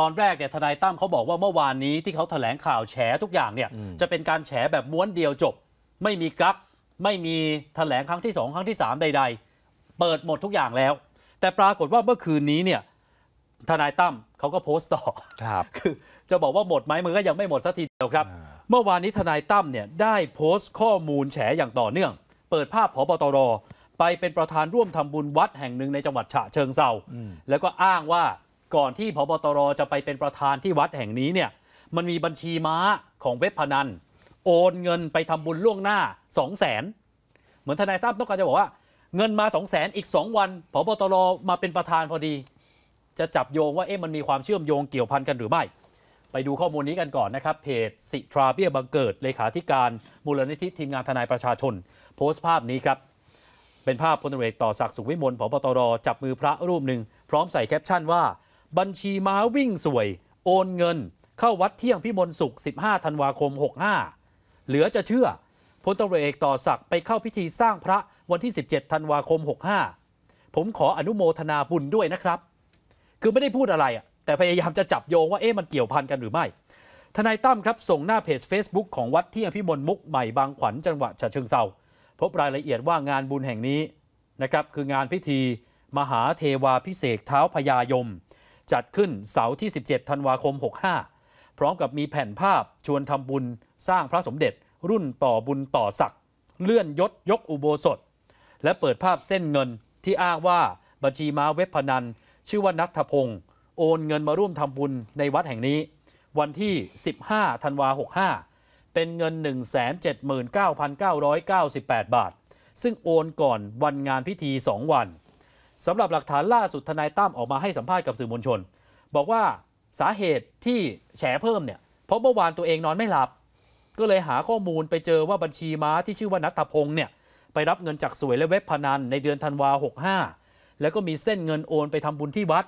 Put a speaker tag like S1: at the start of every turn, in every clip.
S1: ตอนแรกเนี่ยทนายตั้มเขาบอกว่าเมื่อวานนี้ที่เขาแถลงข่าวแฉทุกอย่างเนี่ยจะเป็นการแฉแบบม้วนเดียวจบ ไม่มีกักไม่มีแถลงครั้งที่2ครั้งที่ 3 ใด ๆ เปิดหมดทุกอย่างแล้ว แต่ปรากฏว่าเมื่อคืนนี้เนี่ยทนายตั้มเขาก็โพสต์ต่อครับคือจะบอกว่าหมดไหมมันก็ยังไม่หมดสักทีเดียวครับ เมื่อวานนี้ทนายตั้มเนี่ยได้โพสต์ข้อมูลแฉอย่างต่อเนื่อง เปิดภาพผบตรไปเป็นประธานร่วมทำบุญวัดแห่งหนึ่งในจังหวัดฉะเชิงเซาแล้วก็อ้างว่าก่อนที่พบตรจะไปเป็นประธานที่วัดแห่งนี้เนี่ยมันมีบัญชีม้าของเว็บพนัน โอนเงินไปทำบุญล่วงหน้า 2 0 0แสนเหมือนทนายตั้มต้องการจะบอกว่าเงินมา2 0 0แสนอีก 2 วันพบตรมาเป็นประธานพอดี จะจับโยงว่าเอ๊ะมันมีความเชื่อมโยงเกี่ยวพันกันหรือไม่ ไปดูข้อมูลนี้กันก่อนนะครับ เพจสิทราเบียบังเกิดเลขาธิการมูลนิธิทีมงานทนายประชาชน โพสต์ภาพนี้ครับเป็นภาพพลตรเอกต่อศักดิ์สุวิมลพบตรจับมือพระรูปหนึ่งพร้อมใส่แคปชั่นว่าบัญชีม้าวิ่งสวย โอนเงิน เข้าวัดเที่ยงพิมลสุข 15 ธันวาคม 65 เหลือจะเชื่อพลตรวเอกต่อศักไปเข้าพิธีสร้างพระวันที่ 17 ธันวาคม 65 ผมขออนุโมทนาบุญด้วยนะครับ คือไม่ได้พูดอะไรอ่ะแต่พยายามจะจับโยงว่าเอ๊ะมันเกี่ยวพันกันหรือไม่ ทนายตั้มครับ ส่งหน้าเพจ Facebook ของวัดที่อภิมลมุกใหม่บางขวัญจังหวัดฉะเชิงเซาพบรายละเอียดว่างานบุญแห่งนี้นะครับคืองานพิธี มหาเทวาพิเศษเท้าพญายมจัดขึ้นเสาร์ที่ 17 ธันวาคม 65 พร้อมกับมีแผ่นภาพชวนทำบุญสร้างพระสมเด็จ รุ่นต่อบุญต่อศักดิ์เลื่อนยศยกอุโบสถ และเปิดภาพเส้นเงินที่อ้างว่าบัญชีม้าเว็บพนัน ชื่อว่านัทพงศ์โอนเงินมาร่วมทำบุญในวัดแห่งนี้ วันที่ 15 ธันวา 65 เป็นเงิน 179,998 บาท ซึ่งโอนก่อนวันงานพิธี2วันสำหรับหลักฐานล่าสุดทนายตั้มออกมาให้สัมภาษณ์กับสื่อมวลชน บอกว่าสาเหตุที่แฉเพิ่มเนี่ยเพราะเมื่อวานตัวเองนอนไม่หลับ ก็เลยหาข้อมูลไปเจอว่าบัญชีม้าที่ชื่อว่านัทพงศ์เนี่ยไปรับเงินจากสวยและเว็บพนันในเดือนธันวา 65 แล้วก็มีเส้นเงินโอนไปทำบุญที่วัด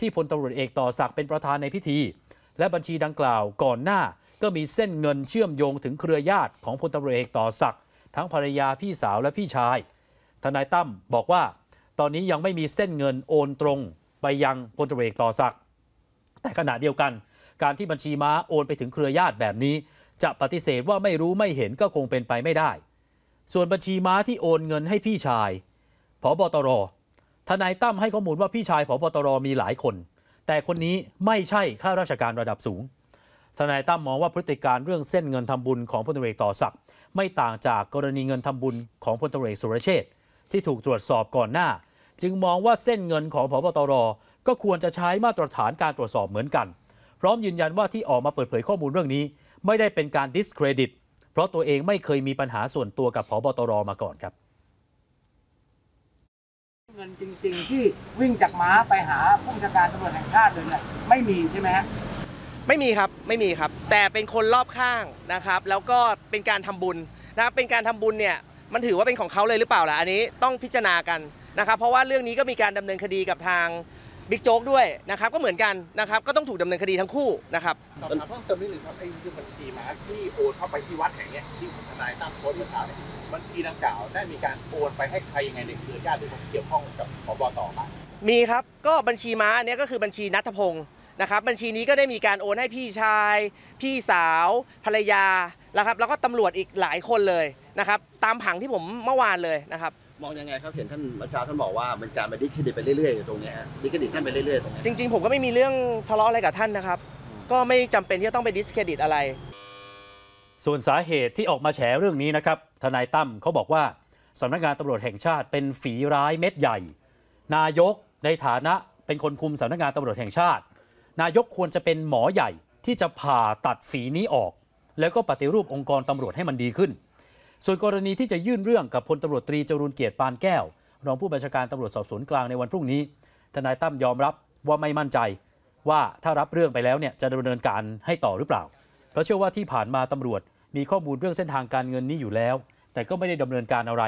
S1: ที่พลตารวจเอกต่อศักดิ์เป็นประธานในพิธี และบัญชีดังกล่าวก่อนหน้าก็มีเส้นเงินเชื่อมโยงถึงเครือญาติของพลตารวจเอกต่อศักดิ์ทั้งภรรยาพี่สาวและพี่ชาย ทนายตั้มบอกว่าตอนนี้ยังไม่มีเส้นเงินโอนตรงไปยังพลตรเอกต่อสักแต่ขณะเดียวกัน การที่บัญชีม้าโอนไปถึงเครือญาติแบบนี้จะปฏิเสธว่าไม่รู้ไม่เห็นก็คงเป็นไปไม่ได้ ส่วนบัญชีม้าที่โอนเงินให้พี่ชายผบตรทนายตั้มให้ข้อมูลว่าพี่ชายผบตรมีหลายคน แต่คนนี้ไม่ใช่ข้าราชการระดับสูง ทนายตั้มมองว่าพฤติการเรื่องเส้นเงินทำบุญของพลตรเอกต่อสักไม่ต่างจากกรณีเงินทำบุญของพลตรเอกสุรเชษฐ์ที่ถูกตรวจสอบก่อนหน้า จึงมองว่าเส้นเงินของพบตรก็ควรจะใช้มาตรฐานการตรวจสอบเหมือนกัน พร้อมยืนยันว่าที่ออกมาเปิดเผยข้อมูลเรื่องนี้ ไม่ได้เป็นการดิสเครดิตเพราะตัวเองไม่เคยมีปัญหาส่วนตัวกับพบตรมาก่อนครับ เงินจริง ๆ ที่วิ่งจากม้าไปหาผู้จัดการตำรวจแห่งชาติเลยเนี่ยไม่มีใช่ไหมฮะ
S2: ไม่มีครับไม่มีครับ แต่เป็นคนรอบข้างนะครับ แล้วก็เป็นการทำบุญนะครับเป็นการทำบุญเนี่ยมันถือว่าเป็นของเขาเลยหรือเปล่าล่ะอันนี้ต้องพิจารณากันนะครับ เพราะว่าเรื่องนี้ก็มีการดำเนินคดีกับทางบิ๊กโจ๊กด้วยนะครับก็เหมือนกันนะครับ ก็ต้องถูกดำเนินคดีทั้งคู่นะครับสอบถามเพิ่มเติมนิดหนึ่งครับไอ้เรื่องบัญชีม้าที่โอนเข้าไปที่วัดแห่งนี้ที่ทนายตั้งโพสต์เมื่อเช้าเนี่ยบัญชีดังกล่าวได้มีการโอนไปให้ใครยังไงในเครือญาติหรือคนเกี่ยว
S1: ข้องกับพบต่อมา
S2: มีครับก็บัญชีม้าเนี่ยก็คือบัญชีนัทพงศ์นะครับบัญชีนี้ก็ได้มีการโอนให้พี่ชาย พี่สาว ภรรยานะครับแล้วก็ตำรวจอีกหลายคนเลยนะครับตามผังที่ผมเมื่อวานเลยนะครับ มองยังไงครับเห็นท่านอาจารย์ท่านบ
S1: อกว่ามันการไปดิคดิตไปเรื่อยๆตรงนี้ฮะดิคดิตท่านไปเรื่อยๆตรงนี้
S2: จริงๆ ผมก็ไม่มีเรื่องทะเลาะอะไรกับท่านนะครับก็ไม่จำเป็นที่จะต้องไปดิสเครดิตอะไร
S1: ส่วนสาเหตุที่ออกมาแฉเรื่องนี้นะครับ ทนายตั้มเขาบอกว่าสานักงานตำรวจแห่งชาติ เป็นฝีร้ายเม็ดใหญ่ นายกในฐานะเป็นคนคุมสานักงานตำรวจแห่งชาติ นายกควรจะเป็นหมอใหญ่ที่จะผ่าตัดฝีนี้ออก แล้วก็ปฏิรูปองค์กรตำรวจให้มันดีขึ้นส่วนกรณีที่จะยื่นเรื่องกับพลตำรวจตรีจรุนเกียรติปานแก้ว รองผู้บัญชาการตำรวจสอบสวนกลางในวันพรุ่งนี้ ทนายตั้มยอมรับว่าไม่มั่นใจ ว่าถ้ารับเรื่องไปแล้วเนี่ยจะดำเนินการให้ต่อหรือเปล่า เพราะเชื่อว่าที่ผ่านมาตำรวจมีข้อมูลเรื่องเส้นทางการเงินนี้อยู่แล้ว แต่ก็ไม่ได้ดำเนินการอะไร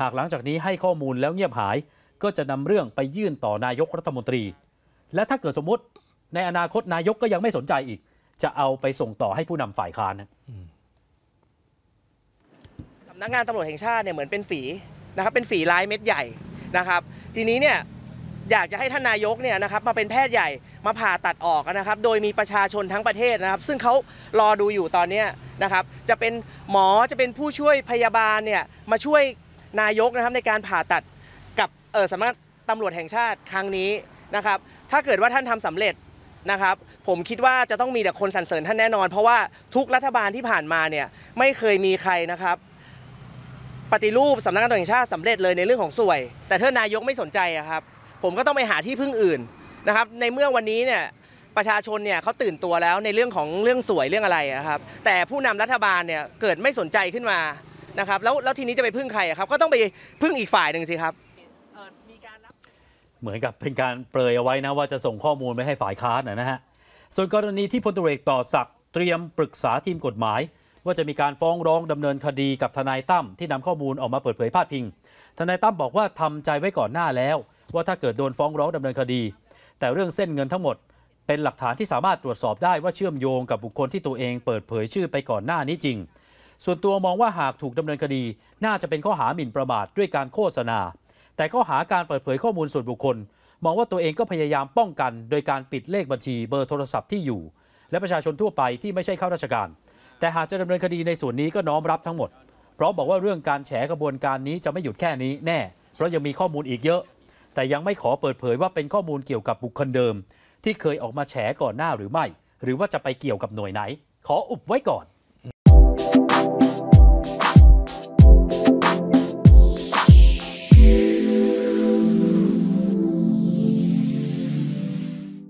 S1: หากหลังจากนี้ให้ข้อมูลแล้วเงียบหาย ก็จะนำเรื่องไปยื่นต่อนายกรัฐมนตรี และถ้าเกิดสมมติในอนาคตนายกก็ยังไม่สนใจอีก จะเอาไปส่งต่อให้ผู้นำฝ่ายค้านนะ
S2: นักงานตำรวจแห่งชาติเนี่ยเหมือนเป็นฝีนะครับเป็นฝีร้ายเม็ดใหญ่นะครับ ทีนี้เนี่ยอยากจะให้ท่านนายกเนี่ยนะครับมาเป็นแพทย์ใหญ่มาผ่าตัดออกนะครับ โดยมีประชาชนทั้งประเทศนะครับ ซึ่งเขารอดูอยู่ตอนนี้นะครับ จะเป็นหมอจะเป็นผู้ช่วยพยาบาลเนี่ยมาช่วยนายกนะครับในการผ่าตัดกับเออสำนักตำรวจแห่งชาติครั้งนี้นะครับ ถ้าเกิดว่าท่านทำสำเร็จนะครับ ผมคิดว่าจะต้องมีแต่คนสรรเสริญท่านแน่นอน เพราะว่าทุกรัฐบาลที่ผ่านมาเนี่ยไม่เคยมีใครนะครับปฏิรูปสำนักงานตำรวจแห่งชาติสำเร็จเลยในเรื่องของสวย แต่เธอนายกไม่สนใจครับผมก็ต้องไปหาที่พึ่งอื่นนะครับในเมื่อวันนี้เนี่ยประชาชนเนี่ยเขาตื่นตัวแล้วในเรื่องของเรื่องสวยเรื่องอะไรครับแต่ผู้นำรัฐบาลเนี่ยเกิดไม่สนใจขึ้นมานะครับแล้วแล้วทีนี้จะไปพึ่งใครครับก็ต้องไปพึ่งอีกฝ่ายหนึ่งสิครับ
S1: เหมือนกับเป็นการเปรยเอาไว้นะว่าจะส่งข้อมูลไปให้ฝ่ายค้านนะฮะส่วนกรณีที่พลตเอกต่อศักดิ์เตรียมปรึกษาทีมกฎหมายว่าจะมีการฟ้องร้องดำเนินคดี กับทนายตั้มที่นำข้อมูลออกมาเปิดเผยพาดพิง ทนายตั้มบอกว่าทำใจไว้ก่อนหน้าแล้ว ว่าถ้าเกิดโดนฟ้องร้องดำเนินคดี แต่เรื่องเส้นเงินทั้งหมด เป็นหลักฐานที่สามารถตรวจสอบได้ว่าเชื่อมโยงกับบุคคลที่ตัวเองเปิดเผยชื่อไปก่อนหน้านี้จริง ส่วนตัวมองว่าหากถูกดำเนินคดีน่าจะเป็นข้อหาหมิ่นประมาทด้วยการโฆษณา แต่ข้อหาการเปิดเผยข้อมูลส่วนบุคคล มองว่าตัวเองก็พยายามป้องกัน โดยการปิดเลขบัญชีเบอร์โทรศัพท์ที่อยู่ และประชาชนทั่วไปที่ไม่ใช่ข้าราชการแต่หากจะดำเนินคดีในส่วนนี้ก็น้อมรับทั้งหมดพร้อมบอกว่าเรื่องการแฉกระบวนการนี้จะไม่หยุดแค่นี้แน่ เพราะยังมีข้อมูลอีกเยอะ แต่ยังไม่ขอเปิดเผยว่าเป็นข้อมูลเกี่ยวกับบุคคลเดิม ที่เคยออกมาแฉก่อนหน้าหรือไม่ หรือว่าจะไปเกี่ยวกับหน่วยไหน ขออุบไว้ก่อน